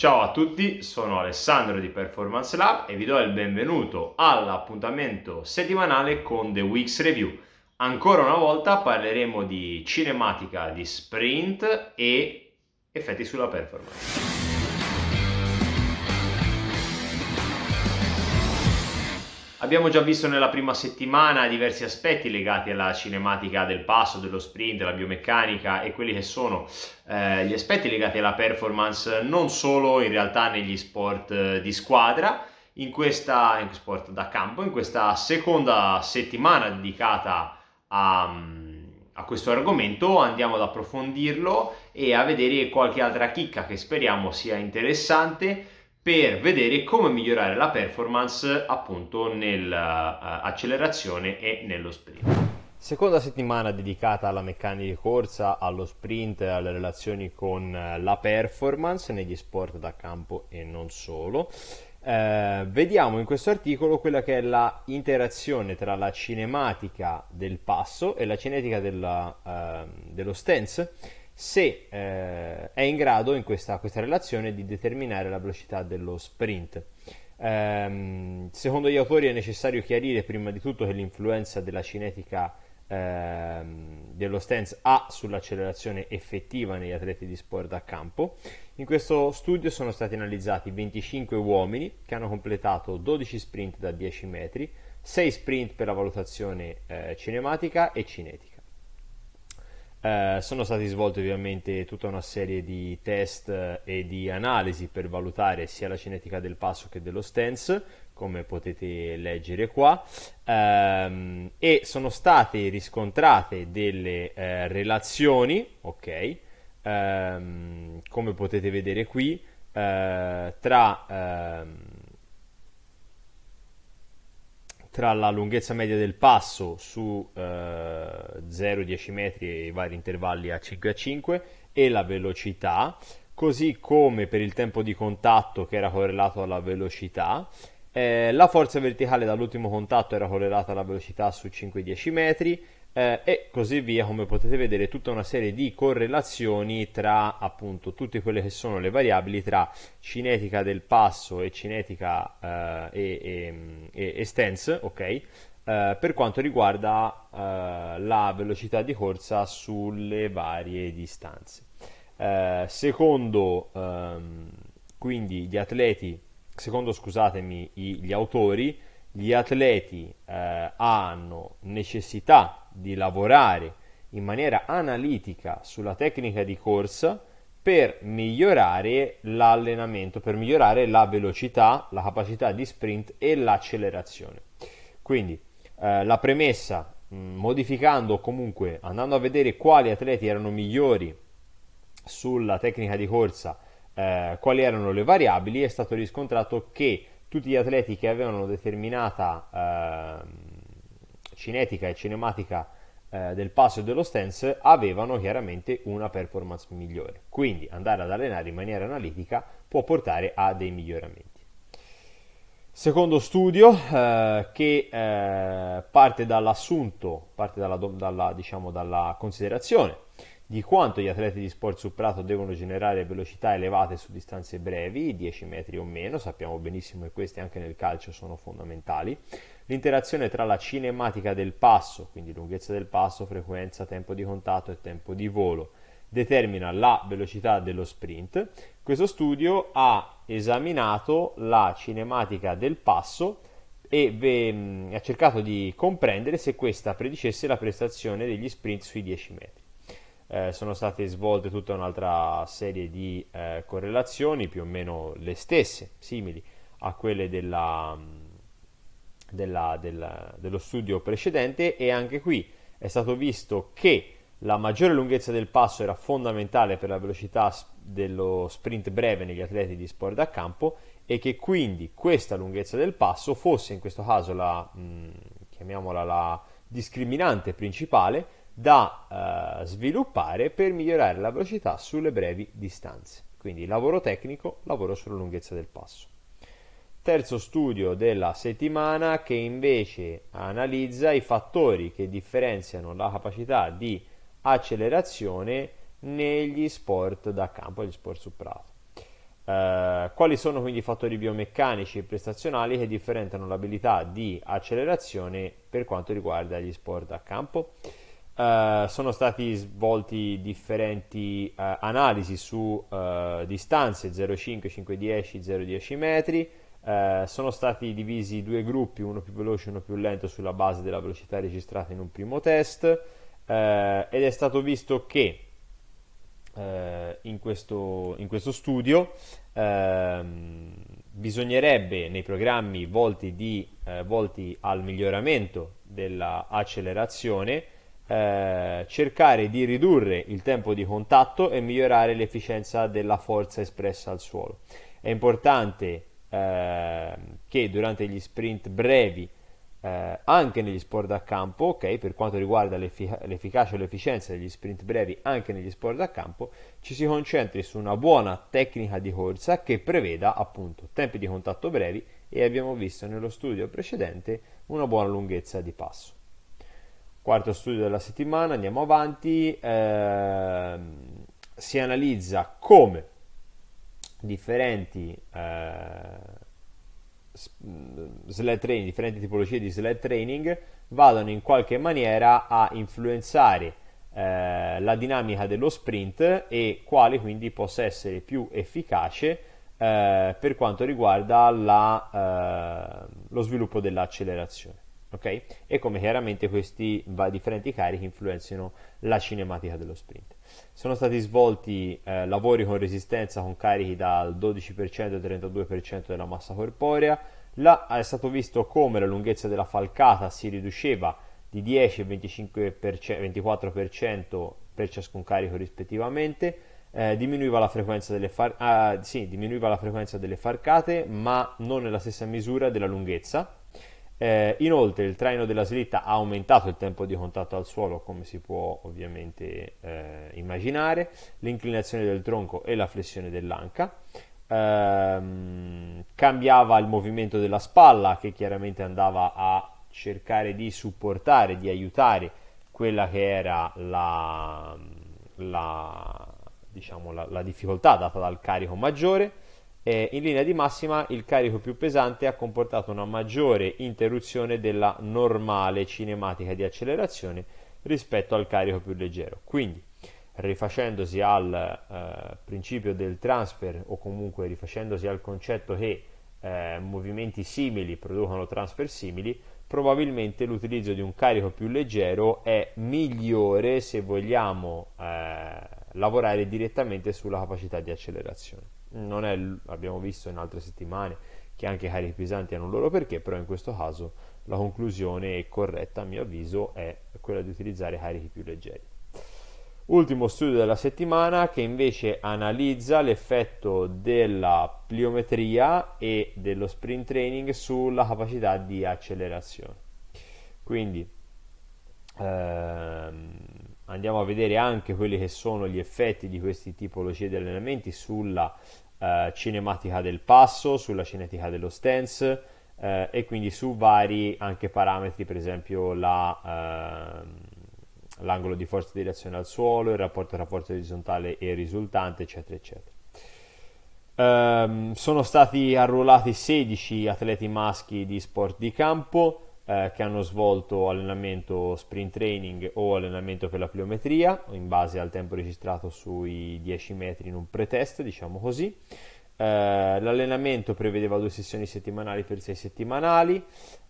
Ciao a tutti, sono Alessandro di Performance Lab e vi do il benvenuto all'appuntamento settimanale con The Weeks Review. Ancora una volta parleremo di cinematica di sprint e effetti sulla performance. Abbiamo già visto nella prima settimana diversi aspetti legati alla cinematica del passo, dello sprint, della biomeccanica e quelli che sono eh, gli aspetti legati alla performance non solo in realtà negli sport eh, di squadra, in questa in sport da campo, in questa seconda settimana dedicata a, a questo argomento andiamo ad approfondirlo e a vedere qualche altra chicca che speriamo sia interessante per vedere come migliorare la performance appunto nell'accelerazione eh, e nello sprint. Seconda settimana dedicata alla meccanica di corsa, allo sprint, alle relazioni con eh, la performance negli sport da campo e non solo. Eh, vediamo in questo articolo quella che è la interazione tra la cinematica del passo e la cinetica della, eh, dello stance se eh, è in grado in questa, questa, relazione di determinare la velocità dello sprint. Ehm, secondo gli autori è necessario chiarire prima di tutto che l'influenza della cinetica eh, dello stance ha sull'accelerazione effettiva negli atleti di sport a campo. In questo studio sono stati analizzati 25 uomini che hanno completato 12 sprint da 10 metri, 6 sprint per la valutazione eh, cinematica e cinetica. Eh, sono stati svolti ovviamente tutta una serie di test e di analisi per valutare sia la cinetica del passo che dello stance, come potete leggere qua, ehm, e sono state riscontrate delle eh, relazioni, ok, ehm, come potete vedere qui, eh, tra... Ehm, tra la lunghezza media del passo su eh, 0-10 metri e i vari intervalli a 5 a 5 e la velocità, così come per il tempo di contatto che era correlato alla velocità. Eh, la forza verticale dall'ultimo contatto era correlata alla velocità su 5-10 metri, eh, e così via, come potete vedere, tutta una serie di correlazioni tra appunto tutte quelle che sono le variabili tra cinetica del passo e cinetica eh, e, e, e, stance, ok? Uh, per quanto riguarda uh, la velocità di corsa sulle varie distanze. Uh, secondo um, quindi gli atleti, secondo scusatemi, i, gli autori, gli atleti eh, hanno necessità di lavorare in maniera analitica sulla tecnica di corsa per migliorare l'allenamento, per migliorare la velocità, la capacità di sprint e l'accelerazione. Quindi eh, la premessa, mh, mm, modificando comunque, andando a vedere quali atleti erano migliori sulla tecnica di corsa, eh, quali erano le variabili, è stato riscontrato che tutti gli atleti che avevano determinata eh, cinetica e cinematica eh, del passo e dello stance avevano chiaramente una performance migliore. Quindi andare ad allenare in maniera analitica può portare a dei miglioramenti. Secondo studio eh, che eh, parte dall'assunto, parte dalla, dalla, diciamo, dalla considerazione di quanto gli atleti di sport su prato devono generare velocità elevate su distanze brevi, 10 metri o meno, sappiamo benissimo che queste anche nel calcio sono fondamentali, l'interazione tra la cinematica del passo, quindi lunghezza del passo, frequenza, tempo di contatto e tempo di volo, determina la velocità dello sprint. Questo studio ha esaminato la cinematica del passo e ve, mh, ha cercato di comprendere se questa predicesse la prestazione degli sprint sui 10 metri eh, sono state svolte tutta un'altra serie di eh, correlazioni, più o meno le stesse, simili a quelle della, mm, della, della, dello studio precedente e anche qui è stato visto che la maggiore lunghezza del passo era fondamentale per la velocità dello sprint breve negli atleti di sport da campo e che quindi questa lunghezza del passo fosse in questo caso la, mh, mm, chiamiamola la discriminante principale da eh, sviluppare per migliorare la velocità sulle brevi distanze. Quindi lavoro tecnico, lavoro sulla lunghezza del passo. Terzo studio della settimana che invece analizza i fattori che differenziano la capacità di accelerazione negli sport da campo, gli sport su prato. Eh, quali sono quindi i fattori biomeccanici e prestazionali che differenziano l'abilità di accelerazione per quanto riguarda gli sport da campo? Eh, sono stati svolti differenti eh, analisi su eh, distanze 0,5, 5,10, 0,10 metri. Eh, sono stati divisi due gruppi, uno più veloce e uno più lento, sulla base della velocità registrata in un primo test. Eh, ed è stato visto che in questo, in, questo, studio ehm, bisognerebbe nei programmi volti, di, volti al miglioramento dell'accelerazione eh, cercare di ridurre il tempo di contatto e migliorare l'efficienza della forza espressa al suolo. È importante eh, che durante gli sprint brevi eh, anche negli sport da campo, okay, per quanto riguarda l'effic- l'efficacia e l'efficienza degli sprint brevi anche negli sport da campo, ci si concentri su una buona tecnica di corsa che preveda appunto tempi di contatto brevi e abbiamo visto nello studio precedente una buona lunghezza di passo. Quarto studio della settimana, andiamo avanti. Eh, si analizza come differenti eh, mm, sled training, differenti tipologie di sled training vadano in qualche maniera a influenzare eh, la dinamica dello sprint e quale quindi possa essere più efficace eh, per quanto riguarda la, eh, lo sviluppo dell'accelerazione ok? E come chiaramente questi differenti carichi influenzino la cinematica dello sprint. Sono stati svolti eh, lavori con resistenza con carichi dal 12% al 32% della massa corporea, là è stato visto come la lunghezza della falcata si riduceva di 10 e 24% per ciascun carico rispettivamente, eh, diminuiva, la frequenza delle far- ah, sì, diminuiva la frequenza delle farcate ma non nella stessa misura della lunghezza eh, inoltre il traino della slitta ha aumentato il tempo di contatto al suolo come si può ovviamente eh, immaginare, l'inclinazione del tronco e la flessione dell'anca, ehm, cambiava il movimento della spalla che chiaramente andava a cercare di supportare, di aiutare quella che era la, la, diciamo, la, la difficoltà data dal carico maggiore eh, in linea di massima il carico più pesante ha comportato una maggiore interruzione della normale cinematica di accelerazione rispetto al carico più leggero. Quindi, rifacendosi al eh, principio del transfer o comunque rifacendosi al concetto che eh, movimenti simili producono transfer simili, probabilmente l'utilizzo di un carico più leggero è migliore se vogliamo eh, lavorare direttamente sulla capacità di accelerazione non è, abbiamo visto in altre settimane che anche i carichi pesanti hanno un loro perché, però in questo caso la conclusione corretta, a mio avviso, è quella di utilizzare carichi più leggeri. Ultimo studio della settimana che invece analizza l'effetto della pliometria e dello sprint training sulla capacità di accelerazione. Quindi ehm, andiamo a vedere anche quelli che sono gli effetti di queste tipologie di allenamenti sulla eh, cinematica del passo, sulla cinetica dello stance eh, e quindi su vari anche parametri, per esempio la, eh, l'angolo di forza di reazione al suolo, il rapporto tra forza orizzontale e risultante, eccetera, eccetera. Ehm, sono stati arruolati 16 atleti maschi di sport di campo, eh, che hanno svolto allenamento sprint training o allenamento per la pliometria in base al tempo registrato sui 10 metri in un pretest, diciamo così. Eh, l'allenamento prevedeva due sessioni settimanali per sei settimanali,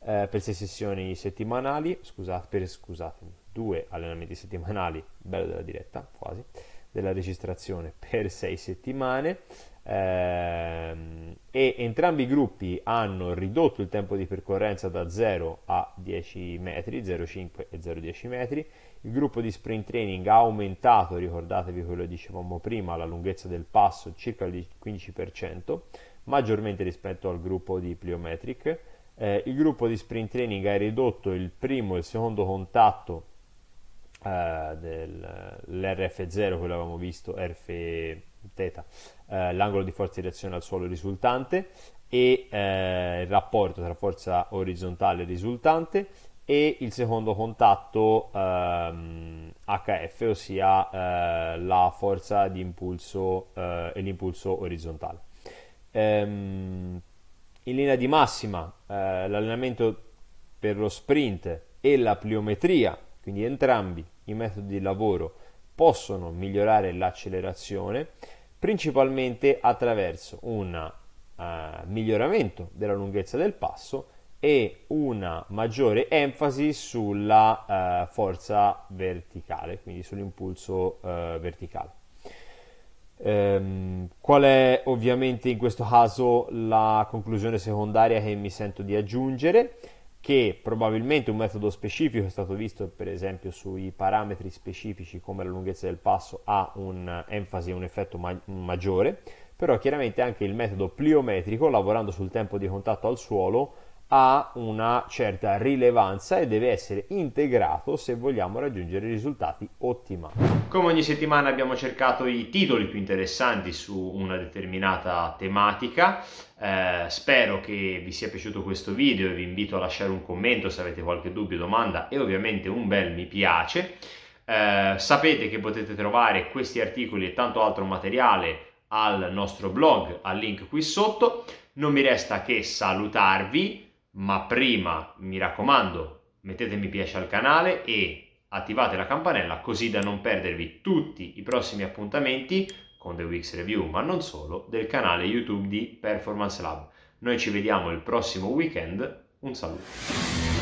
eh, per sei sessioni settimanali, scusate, per, scusatemi, due allenamenti settimanali, bello della diretta, quasi della registrazione per 6 settimane ehm, e entrambi i gruppi hanno ridotto il tempo di percorrenza da 0 a 10 metri, 0,5 e 0,10 metri. Il gruppo di sprint training ha aumentato, ricordatevi quello che dicevamo prima, la lunghezza del passo circa il 15%, maggiormente rispetto al gruppo di pliometric. Eh, il gruppo di sprint training ha ridotto il primo e il secondo contatto eh, dell'RF0 che avevamo visto, RF teta, eh, l'angolo di forza di reazione al suolo risultante e eh, il rapporto tra forza orizzontale risultante e il secondo contatto ehm, HF, ossia eh, la forza di impulso eh, e l'impulso orizzontale. Ehm, in linea di massima, eh, l'allenamento per lo sprint e la pliometria quindi entrambi i metodi di lavoro possono migliorare l'accelerazione principalmente attraverso un uh, miglioramento della lunghezza del passo e una maggiore enfasi sulla uh, forza verticale, quindi sull'impulso uh, verticale. Um, qual è ovviamente in questo caso la conclusione secondaria che mi sento di aggiungere? che probabilmente un metodo specifico è stato visto per esempio sui parametri specifici come la lunghezza del passo ha un'enfasi e un effetto ma- maggiore, però chiaramente anche il metodo pliometrico lavorando sul tempo di contatto al suolo ha una certa rilevanza e deve essere integrato se vogliamo raggiungere risultati ottimali. Come ogni settimana abbiamo cercato i titoli più interessanti su una determinata tematica. Eh, spero che vi sia piaciuto questo video e vi invito a lasciare un commento se avete qualche dubbio o domanda e ovviamente un bel mi piace. Eh, sapete che potete trovare questi articoli e tanto altro materiale al nostro blog, al link qui sotto. Non mi resta che salutarvi, ma prima mi raccomando mettete mi piace al canale e attivate la campanella così da non perdervi tutti i prossimi appuntamenti con The Weeks Review, ma non solo, del canale YouTube di Performance Lab. Noi ci vediamo il prossimo weekend, un saluto.